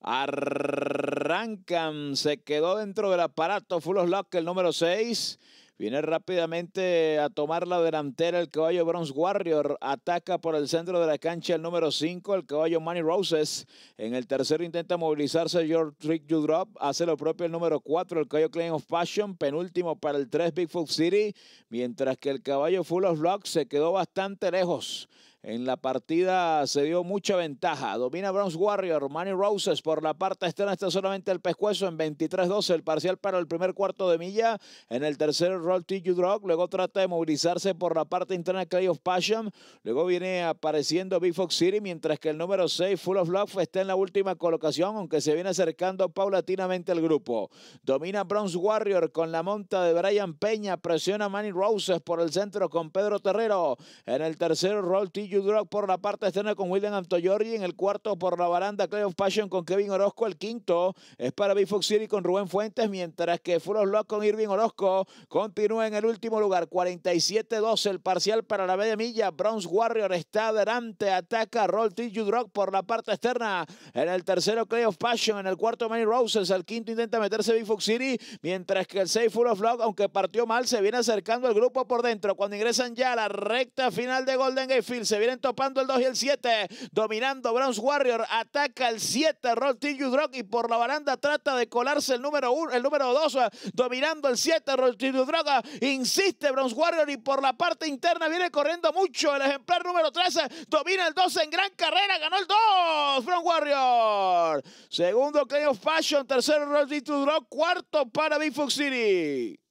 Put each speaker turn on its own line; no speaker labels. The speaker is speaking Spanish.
Arrancan, se quedó dentro del aparato Full of Lock el número 6. Viene rápidamente a tomar la delantera el caballo Bronze Warrior. Ataca por el centro de la cancha el número 5, el caballo Money Roses. En el tercero intenta movilizarse George Trick You Drop. Hace lo propio el número 4, el caballo Claim of Passion. Penúltimo para el 3, Bigfoot City. Mientras que el caballo Full of Luck se quedó bastante lejos. En la partida se dio mucha ventaja. Domina Bronze Warrior, Manny Roses por la parte externa está solamente el pescuezo en 23-12, el parcial para el primer cuarto de milla. En el tercer Roll Tiju Drog, Luego trata de movilizarse por la parte interna Clay of Passion. Luego viene apareciendo Big Fox City, mientras que el número 6, Full of Love, está en la última colocación, aunque se viene acercando paulatinamente al grupo. Domina Bronze Warrior con la monta de Brian Peña. Presiona Manny Roses por el centro con Pedro Terrero. En el tercer Roll T.U por la parte externa con William Antoyori. En el cuarto por la baranda, Clay of Passion con Kevin Orozco. El quinto es para B-Fox City con Rubén Fuentes, mientras que Full of Lock con Irving Orozco continúa en el último lugar. 47-12 el parcial para la media milla. Bronze Warrior está adelante, ataca Roll T. U-Drop por la parte externa. En el tercero, Clay of Passion. En el cuarto, Manny Roses. Al quinto intenta meterse B-Fox City, mientras que el 6 Full of Lock, aunque partió mal, se viene acercando el grupo por dentro. Cuando ingresan ya a la recta final de Golden Gate se viene vienen topando el 2 y el 7. Dominando Bronze Warrior. Ataca el 7. Roll T U Y por la baranda trata de colarse el número 1. El número 2. Dominando el 7. Roll Till Insiste Bronze Warrior. Y por la parte interna viene corriendo mucho. El ejemplar número 13. Domina el 2 en gran carrera. Ganó el 2. Bronze Warrior. Segundo Clay of Tercero Roll Drog. Cuarto para Big Fox City.